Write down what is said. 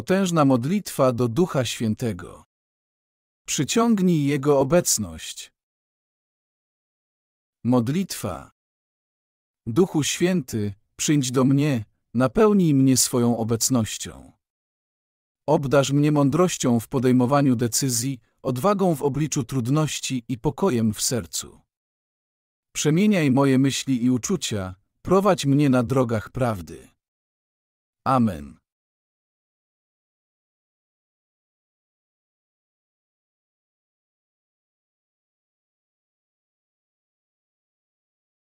Potężna modlitwa do Ducha Świętego. Przyciągnij Jego obecność. Modlitwa. Duchu Święty, przyjdź do mnie, napełnij mnie swoją obecnością. Obdarz mnie mądrością w podejmowaniu decyzji, odwagą w obliczu trudności i pokojem w sercu. Przemieniaj moje myśli i uczucia, prowadź mnie na drogach prawdy. Amen.